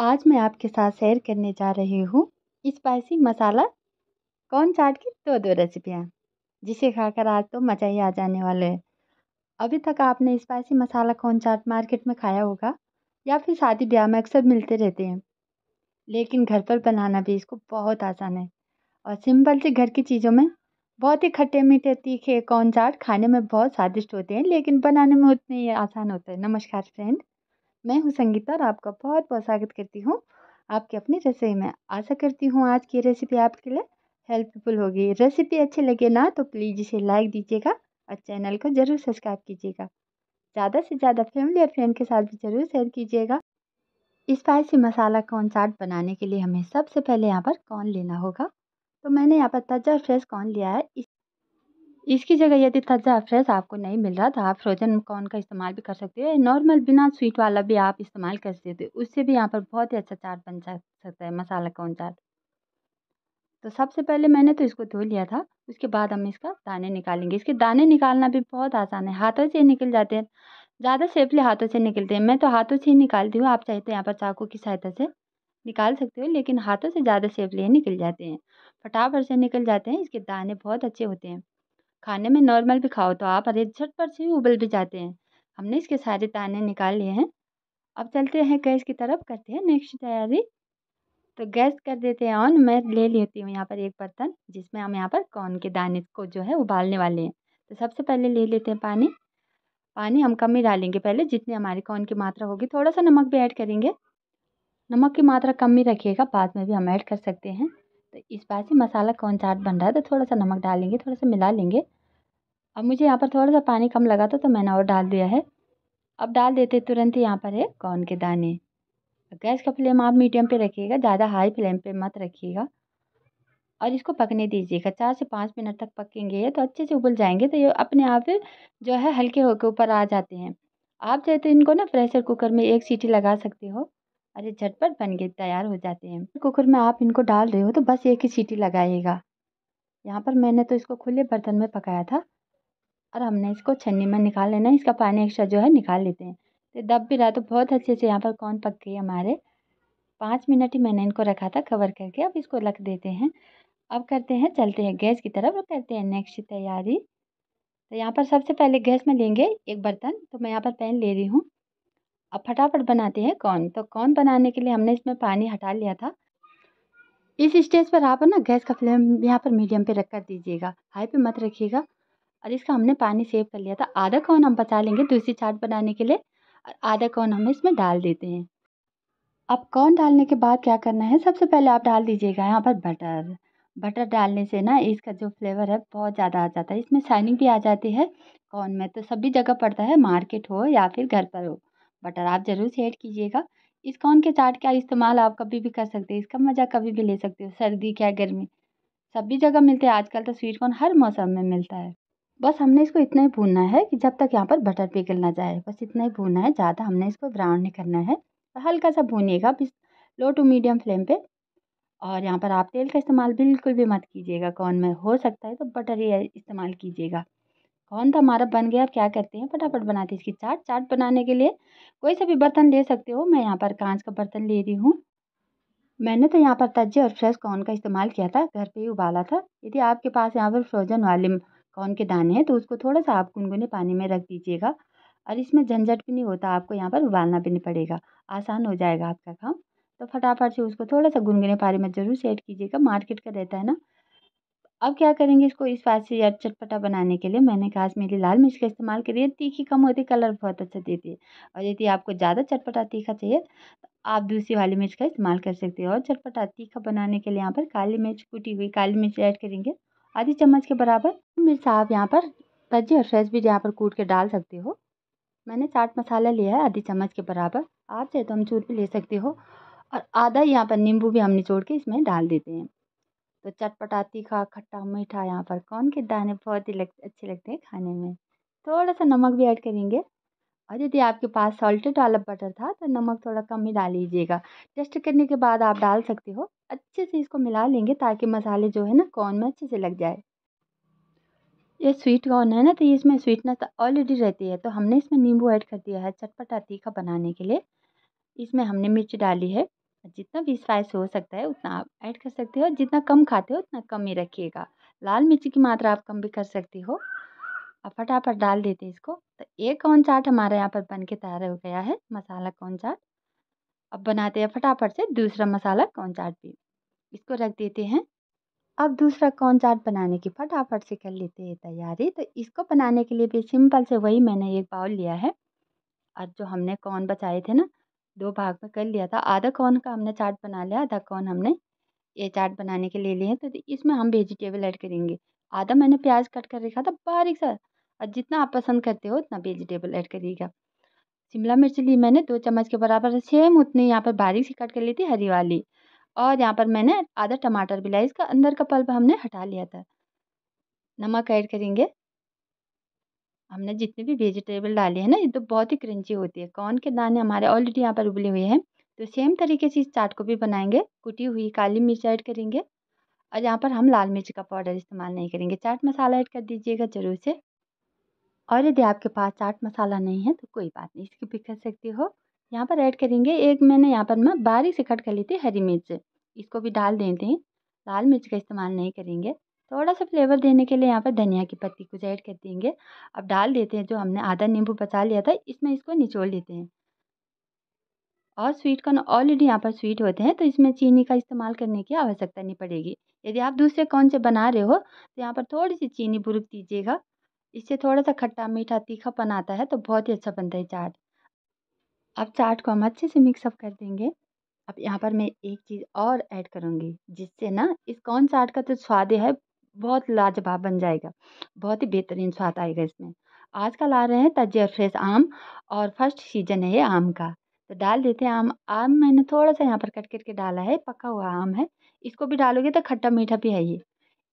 आज मैं आपके साथ शेयर करने जा रही हूँ स्पाइसी मसाला कौन चाट की दो दो रेसिपियाँ जिसे खाकर आज तो मज़ा ही आ जाने वाले है अभी तक आपने स्पाइसी मसाला कौन चाट मार्केट में खाया होगा या फिर शादी ब्याह में अक्सर मिलते रहते हैं लेकिन घर पर बनाना भी इसको बहुत आसान है और सिंपल से घर की चीज़ों में बहुत ही खट्टे मीठे तीखे कौन चाट खाने में बहुत स्वादिष्ट होते हैं लेकिन बनाने में उतने ही आसान होते हैं नमस्कार फ्रेंड मैं हूं संगीता और आपका बहुत बहुत स्वागत करती हूं आपकी अपनी रसोई में आशा करती हूं आज की रेसिपी आपके लिए हेल्पफुल होगी रेसिपी अच्छी लगे ना तो प्लीज़ इसे लाइक दीजिएगा और चैनल को ज़रूर सब्सक्राइब कीजिएगा ज़्यादा से ज़्यादा फैमिली और फ्रेंड के साथ भी ज़रूर शेयर कीजिएगा स्पाइसी मसाला कॉर्न चाट बनाने के लिए हमें सबसे पहले यहाँ पर कॉर्न लेना होगा तो मैंने यहाँ पर ताज़ा और फ्रेश कॉर्न लिया है इस इसकी जगह यदि ताज़ा फ्रेश आपको नहीं मिल रहा तो आप फ्रोजन कॉर्न का इस्तेमाल भी कर सकते हो नॉर्मल बिना स्वीट वाला भी आप इस्तेमाल कर सकते हो तो उससे भी यहाँ पर बहुत ही अच्छा चाट बन जा सकता है मसाला कॉर्न चाट तो सबसे पहले मैंने तो इसको धो लिया था उसके बाद हम इसका दाने निकालेंगे इसके दाने निकालना भी बहुत आसान है हाथों से निकल जाते हैं ज़्यादा सेफली हाथों से निकलते हैं मैं तो हाथों से ही निकालती हूँ आप चाहे तो यहाँ पर चाकू की सहायता से निकाल सकते हो लेकिन हाथों से ज़्यादा सेफली निकल जाते हैं फटाफट से निकल जाते हैं इसके दाने बहुत अच्छे होते हैं खाने में नॉर्मल भी खाओ तो आप अरे झटपट से उबल भी जाते हैं हमने इसके सारे दाने निकाल लिए हैं अब चलते हैं गैस की तरफ करते हैं नेक्स्ट तैयारी तो गैस कर देते हैं ऑन मैं ले लेती हूँ यहाँ पर एक बर्तन जिसमें हम यहाँ पर कॉर्न के दाने को जो है उबालने वाले हैं तो सबसे पहले ले लेते हैं पानी पानी हम कम ही डालेंगे पहले जितनी हमारी कॉर्न की मात्रा होगी थोड़ा सा नमक भी ऐड करेंगे नमक की मात्रा कम ही रखिएगा बाद में भी हम ऐड कर सकते हैं तो इस बार से मसाला कौन चाट बन रहा है तो थोड़ा सा नमक डालेंगे थोड़ा सा मिला लेंगे अब मुझे यहाँ पर थोड़ा सा पानी कम लगा था तो मैंने और डाल दिया है अब डाल देते तुरंत ही यहाँ पर है कॉर्न के दाने गैस का फ्लेम आप मीडियम पे रखिएगा ज़्यादा हाई फ्लेम पे मत रखिएगा और इसको पकने दीजिएगा चार से पाँच मिनट तक पकेंगे ये तो अच्छे से उबल जाएंगे तो ये अपने आप जो है हल्के होकर ऊपर आ जाते हैं आप चाहे तो इनको ना प्रेशर कुकर में एक सीटी लगा सकते हो अरे झटपट बन के तैयार हो जाते हैं कुकर में आप इनको डाल रहे हो तो बस एक ही सीटी लगाइएगा यहाँ पर मैंने तो इसको खुले बर्तन में पकाया था और हमने इसको छन्नी में निकाल लेना है इसका पानी एक्स्ट्रा जो है निकाल लेते हैं तो दब भी रहा तो बहुत अच्छे से यहाँ पर कौन पक गई हमारे पाँच मिनट ही मैंने इनको रखा था कवर करके अब इसको रख देते हैं अब करते हैं चलते हैं गैस की तरफ और करते हैं नेक्स्ट तैयारी तो यहाँ पर सबसे पहले गैस में लेंगे एक बर्तन तो मैं यहाँ पर पैन ले रही हूँ अब फटाफट बनाते हैं कौन तो कौन बनाने के लिए हमने इसमें पानी हटा लिया था इस स्टेज पर आप ना गैस का फ्लेम यहाँ पर मीडियम पे रख कर दीजिएगा हाई पे मत रखिएगा और इसका हमने पानी सेव कर लिया था आधा कौन हम बचा लेंगे दूसरी चाट बनाने के लिए और आधा कौन हम इसमें डाल देते हैं अब कौन डालने के बाद क्या करना है सबसे पहले आप डाल दीजिएगा यहाँ पर बटर बटर डालने से ना इसका जो फ्लेवर है बहुत ज़्यादा आ जाता है इसमें शाइनिंग भी आ जाती है कौन में तो सभी जगह पड़ता है मार्केट हो या फिर घर पर हो बटर आप ज़रूर से ऐड कीजिएगा इस कौन के चाट का इस्तेमाल आप कभी भी कर सकते हैं इसका मज़ा कभी भी ले सकते हो सर्दी क्या गर्मी सभी जगह मिलते हैं आजकल तो स्वीट कॉर्न हर मौसम में मिलता है बस हमने इसको इतना ही भूनना है कि जब तक यहाँ पर बटर पिघल ना जाए बस इतना ही भूनना है ज़्यादा हमने इसको ब्राउन नहीं करना है तो हल्का सा भूनिएगा लो टू मीडियम फ्लेम पे और यहाँ पर आप तेल का इस्तेमाल बिल्कुल भी मत कीजिएगा कौन में हो सकता है तो बटर ही इस्तेमाल कीजिएगा कौन तो हमारा बन गया अब क्या करते हैं फटाफट बनाते हैं इसकी चाट चाट बनाने के लिए कोई सा भी बर्तन ले सकते हो मैं यहाँ पर कांच का बर्तन ले रही हूँ मैंने तो यहाँ पर तजे और फ्रेश कॉर्न का इस्तेमाल किया था घर पे ही उबाला था यदि आपके पास यहाँ पर फ्रोजन वाले कौन के दाने हैं तो उसको थोड़ा सा आप गुनगुने पानी में रख दीजिएगा और इसमें झंझट भी नहीं होता आपको यहाँ पर उबालना भी नहीं पड़ेगा आसान हो जाएगा आपका काम तो फटाफट से उसको थोड़ा सा गुनगुने पानी में ज़रूर सेट कीजिएगा मार्केट का रहता है ना अब क्या करेंगे इसको इस बात से या चटपटा बनाने के लिए मैंने कहा मेरी लाल मिर्च का इस्तेमाल करिए तीखी कम होती कलर बहुत अच्छा देती है और यदि आपको ज़्यादा चटपटा तीखा चाहिए तो आप दूसरी वाली मिर्च का इस्तेमाल कर सकते हो और चटपटा तीखा बनाने के लिए यहाँ पर काली मिर्च कूटी हुई काली मिर्च ऐड करेंगे आधी चम्मच के बराबर मिर्च आप यहाँ पर तजी और फ्रेश भी यहाँ पर कूट के डाल सकते हो मैंने चाट मसाला लिया है आधी चम्मच के बराबर आप चाहे तो अमचूर भी ले सकते हो और आधा यहाँ पर नींबू भी हम निचोड़ के इसमें डाल देते हैं तो चटपटा तीखा खट्टा मीठा यहाँ पर कौन के दाने बहुत ही लग, अच्छे लगते हैं खाने में थोड़ा सा नमक भी ऐड करेंगे और यदि आपके पास सॉल्टेड वाला बटर था तो नमक थोड़ा कम ही डाल लीजिएगा टेस्ट करने के बाद आप डाल सकते हो अच्छे से इसको मिला लेंगे ताकि मसाले जो है ना कॉर्न में अच्छे से लग जाए ये स्वीट कॉर्न है ना तो इसमें स्वीटनेस ऑलरेडी रहती है तो हमने इसमें नींबू ऐड कर दिया है चटपटा तीखा बनाने के लिए इसमें हमने मिर्च डाली है जितना भी स्पाइस हो सकता है उतना आप ऐड कर सकते हो जितना कम खाते हो उतना कम ही रखिएगा लाल मिर्च की मात्रा आप कम भी कर सकती हो अब फटाफट डाल देते इसको तो एक कौन चाट हमारे यहाँ पर बन के तैयार हो गया है मसाला कौन चाट अब बनाते हैं फटाफट से दूसरा मसाला कौन चाट भी इसको रख देते हैं अब दूसरा कौन चाट बनाने की फटाफट से कर लेते हैं तैयारी तो इसको बनाने के लिए भी सिंपल से वही मैंने एक बाउल लिया है और जो हमने कौन बचाए थे ना दो भाग में कर लिया था आधा कौन का हमने चाट बना लिया आधा कौन हमने ये चाट बनाने के लिए लिए हैं तो इसमें हम वेजिटेबल ऐड करेंगे आधा मैंने प्याज कट कर रखा था बारीक सा और जितना आप पसंद करते हो उतना वेजिटेबल ऐड करिएगा शिमला मिर्च ली मैंने दो चम्मच के बराबर सेम उतनी यहाँ पर बारीक से कट कर ली थी हरी वाली और यहाँ पर मैंने आधा टमाटर भी लाया इसका अंदर का पल्प हमने हटा लिया था नमक ऐड करेंगे हमने जितने भी वेजिटेबल डाले हैं ना ये तो बहुत ही क्रंची होती है कॉर्न के दाने हमारे ऑलरेडी यहाँ पर उबले हुए हैं तो सेम तरीके से इस चाट को भी बनाएंगे कुटी हुई काली मिर्च ऐड करेंगे और यहाँ पर हम लाल मिर्च का पाउडर इस्तेमाल नहीं करेंगे चाट मसाला ऐड कर दीजिएगा ज़रूर से और यदि आपके पास चाट मसाला नहीं है तो कोई बात नहीं इसकी भी कर सकते हो यहाँ पर ऐड करेंगे एक मैंने यहाँ पर मैं बारीक से कट कर ली थी हरी मिर्च इसको भी डाल देते हैं लाल मिर्च का इस्तेमाल नहीं करेंगे थोड़ा सा फ्लेवर देने के लिए यहाँ पर धनिया की पत्ती कुछ ऐड कर देंगे अब डाल देते हैं जो हमने आधा नींबू बचा लिया था इसमें इसको निचोड़ लेते हैं और स्वीट कॉर्न ऑलरेडी यहाँ पर स्वीट होते हैं तो इसमें चीनी का इस्तेमाल करने की आवश्यकता नहीं पड़ेगी यदि आप दूसरे कौन से बना रहे हो तो यहाँ पर थोड़ी सी चीनी बुरक दीजिएगा इससे थोड़ा सा खट्टा मीठा तीखापन आता है तो बहुत ही अच्छा बनता है चाट अब चाट को हम अच्छे से मिक्सअप कर देंगे अब यहाँ पर मैं एक चीज़ और ऐड करूँगी जिससे ना इस कौन चाट का जो स्वाद है बहुत लाजवाब बन जाएगा बहुत ही बेहतरीन स्वाद आएगा इसमें आजकल आ रहे हैं ताजे फ्रेश आम और फर्स्ट सीजन है ये आम का तो डाल देते हैं आम आम मैंने थोड़ा सा यहाँ पर कट करके डाला है पका हुआ आम है इसको भी डालोगे तो खट्टा मीठा भी है ये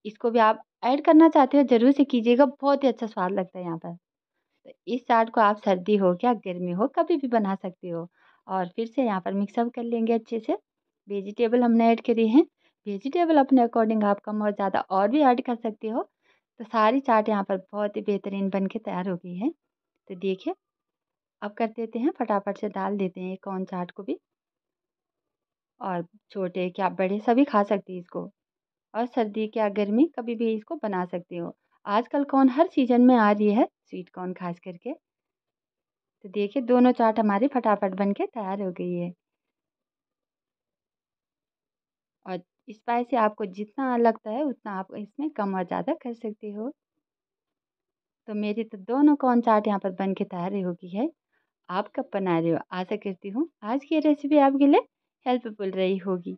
इसको भी आप ऐड करना चाहते हो ज़रूर से कीजिएगा बहुत ही अच्छा स्वाद लगता है यहाँ पर तो इस चाट को आप सर्दी हो क्या गर्मी हो कभी भी बना सकते हो और फिर से यहाँ पर मिक्सअप कर लेंगे अच्छे से वेजिटेबल हमने ऐड करी हैं वेजिटेबल अपने अकॉर्डिंग आप कम और ज़्यादा और भी ऐड कर सकते हो तो सारी चाट यहाँ पर बहुत ही बेहतरीन बन के तैयार हो गई है तो देखिए अब कर देते हैं फटाफट से डाल देते हैं कौन चाट को भी और छोटे क्या बड़े सभी खा सकते हैं इसको और सर्दी क्या गर्मी कभी भी इसको बना सकते हो आजकल कौन हर सीजन में आ रही है स्वीट कॉर्न खास करके तो देखिए दोनों चाट हमारी फटाफट बन के तैयार हो गई है और स्पाइसी आपको जितना लगता है उतना आप इसमें कम और ज़्यादा कर सकते हो तो मेरी तो दोनों कॉर्न चाट यहाँ पर बन के तैयार हो गई है आप कब बना रहे हो आशा करती हूँ आज की रेसिपी आपके लिए हेल्पफुल रही होगी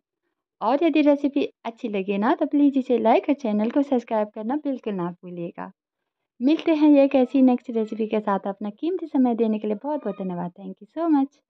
और यदि रेसिपी अच्छी लगे ना तो प्लीज़ इसे लाइक और चैनल को सब्सक्राइब करना बिल्कुल ना भूलिएगा मिलते हैं एक ऐसी नेक्स्ट रेसिपी के साथ अपना कीमती समय देने के लिए बहुत बहुत धन्यवाद थैंक यू सो मच